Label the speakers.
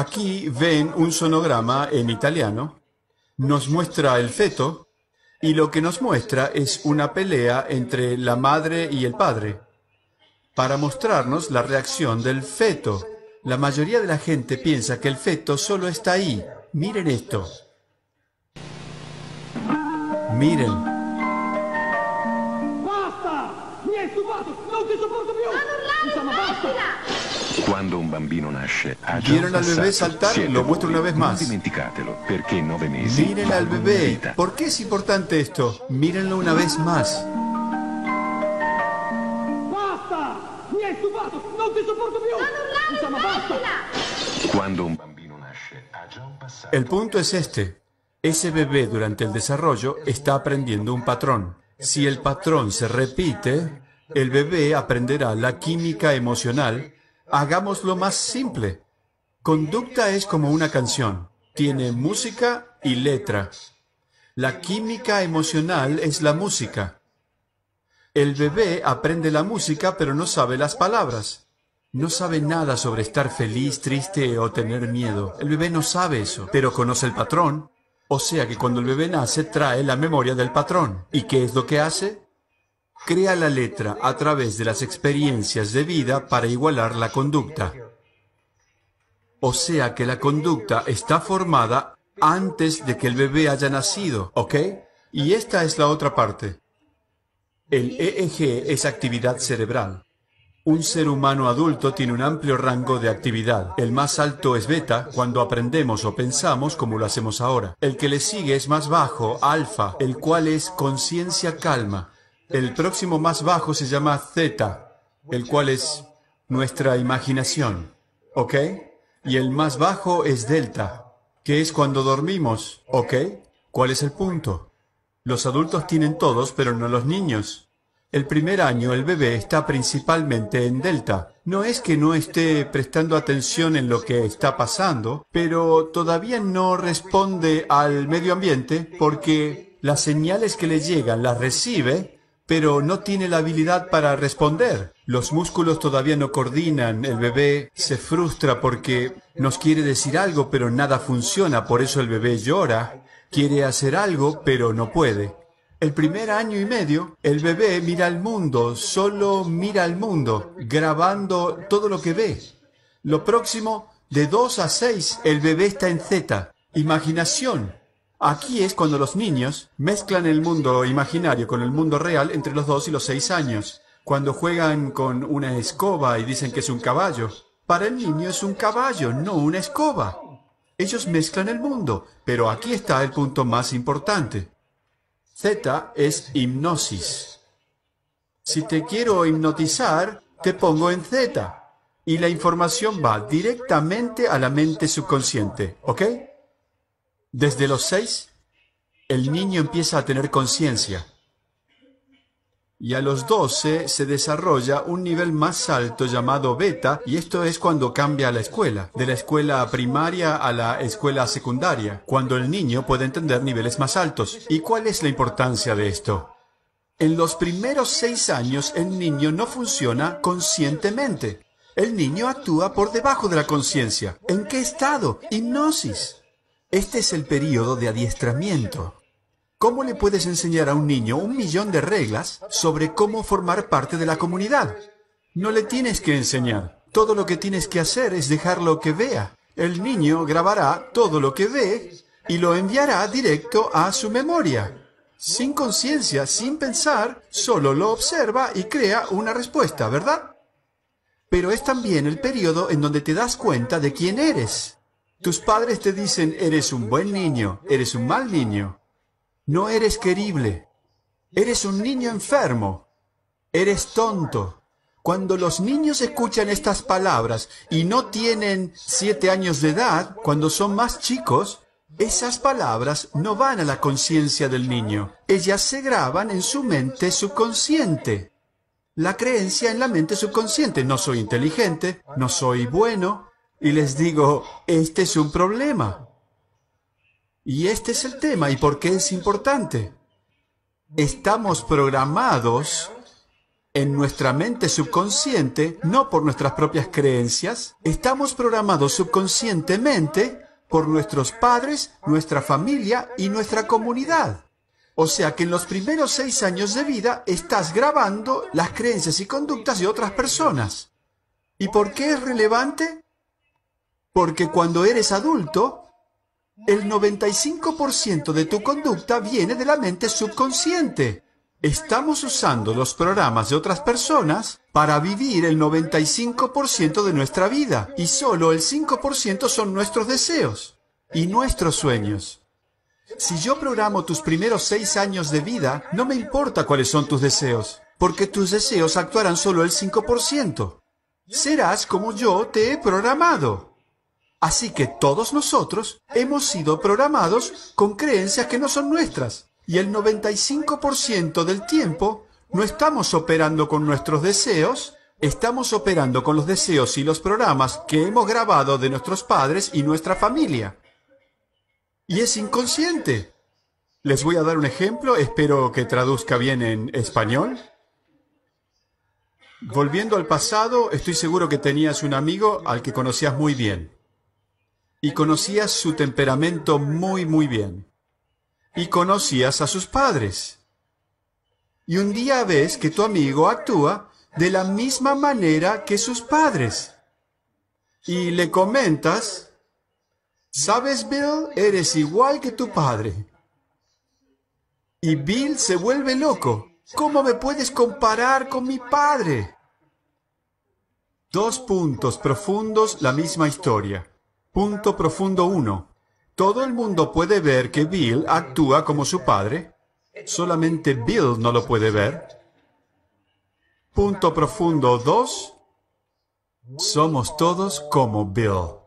Speaker 1: Aquí ven un sonograma en italiano, nos muestra el feto y lo que nos muestra es una pelea entre la madre y el padre para mostrarnos la reacción del feto. La mayoría de la gente piensa que el feto solo está ahí. Miren esto. Miren. ¡Basta! ¡No te soporto cuando un bambino al bebé saltar, lo muestro una vez más. Miren al bebé. ¿Por qué es importante esto? Mírenlo una vez más. Basta! un bambino ha El punto es este. Ese bebé durante el desarrollo está aprendiendo un patrón. Si el patrón se repite, el bebé aprenderá la química emocional Hagamos lo más simple. Conducta es como una canción. Tiene música y letra. La química emocional es la música. El bebé aprende la música pero no sabe las palabras. No sabe nada sobre estar feliz, triste o tener miedo. El bebé no sabe eso, pero conoce el patrón. O sea que cuando el bebé nace trae la memoria del patrón. ¿Y qué es lo que hace? crea la letra a través de las experiencias de vida para igualar la conducta. O sea que la conducta está formada antes de que el bebé haya nacido, ¿ok? Y esta es la otra parte. El EEG es actividad cerebral. Un ser humano adulto tiene un amplio rango de actividad. El más alto es beta, cuando aprendemos o pensamos como lo hacemos ahora. El que le sigue es más bajo, alfa, el cual es conciencia calma. El próximo más bajo se llama zeta, el cual es nuestra imaginación. ¿Ok? Y el más bajo es delta, que es cuando dormimos. ¿Ok? ¿Cuál es el punto? Los adultos tienen todos, pero no los niños. El primer año el bebé está principalmente en delta. No es que no esté prestando atención en lo que está pasando, pero todavía no responde al medio ambiente porque las señales que le llegan las recibe pero no tiene la habilidad para responder. Los músculos todavía no coordinan, el bebé se frustra porque nos quiere decir algo, pero nada funciona, por eso el bebé llora, quiere hacer algo, pero no puede. El primer año y medio, el bebé mira al mundo, solo mira al mundo, grabando todo lo que ve. Lo próximo, de 2 a 6, el bebé está en Z, imaginación, Aquí es cuando los niños mezclan el mundo imaginario con el mundo real entre los dos y los seis años, cuando juegan con una escoba y dicen que es un caballo. Para el niño es un caballo, no una escoba. Ellos mezclan el mundo, pero aquí está el punto más importante. Z es hipnosis. Si te quiero hipnotizar, te pongo en Z y la información va directamente a la mente subconsciente, ¿ok? Desde los seis, el niño empieza a tener conciencia y a los 12 se desarrolla un nivel más alto llamado beta y esto es cuando cambia la escuela, de la escuela primaria a la escuela secundaria, cuando el niño puede entender niveles más altos. ¿Y cuál es la importancia de esto? En los primeros seis años el niño no funciona conscientemente. El niño actúa por debajo de la conciencia. ¿En qué estado? Hipnosis. Este es el periodo de adiestramiento. ¿Cómo le puedes enseñar a un niño un millón de reglas sobre cómo formar parte de la comunidad? No le tienes que enseñar. Todo lo que tienes que hacer es dejarlo que vea. El niño grabará todo lo que ve y lo enviará directo a su memoria. Sin conciencia, sin pensar, solo lo observa y crea una respuesta, ¿verdad? Pero es también el periodo en donde te das cuenta de quién eres. Tus padres te dicen, eres un buen niño, eres un mal niño, no eres querible, eres un niño enfermo, eres tonto. Cuando los niños escuchan estas palabras y no tienen siete años de edad, cuando son más chicos, esas palabras no van a la conciencia del niño. Ellas se graban en su mente subconsciente. La creencia en la mente subconsciente, no soy inteligente, no soy bueno, y les digo, este es un problema. Y este es el tema. ¿Y por qué es importante? Estamos programados en nuestra mente subconsciente, no por nuestras propias creencias. Estamos programados subconscientemente por nuestros padres, nuestra familia y nuestra comunidad. O sea que en los primeros seis años de vida estás grabando las creencias y conductas de otras personas. ¿Y por qué es relevante? Porque cuando eres adulto, el 95% de tu conducta viene de la mente subconsciente. Estamos usando los programas de otras personas para vivir el 95% de nuestra vida y solo el 5% son nuestros deseos y nuestros sueños. Si yo programo tus primeros seis años de vida, no me importa cuáles son tus deseos, porque tus deseos actuarán solo el 5%. Serás como yo te he programado. Así que todos nosotros hemos sido programados con creencias que no son nuestras. Y el 95% del tiempo no estamos operando con nuestros deseos, estamos operando con los deseos y los programas que hemos grabado de nuestros padres y nuestra familia. Y es inconsciente. Les voy a dar un ejemplo, espero que traduzca bien en español. Volviendo al pasado, estoy seguro que tenías un amigo al que conocías muy bien y conocías su temperamento muy, muy bien. Y conocías a sus padres. Y un día ves que tu amigo actúa de la misma manera que sus padres. Y le comentas, sabes Bill, eres igual que tu padre. Y Bill se vuelve loco. ¿Cómo me puedes comparar con mi padre? Dos puntos profundos, la misma historia. Punto profundo 1. Todo el mundo puede ver que Bill actúa como su padre. Solamente Bill no lo puede ver. Punto profundo 2. Somos todos como Bill.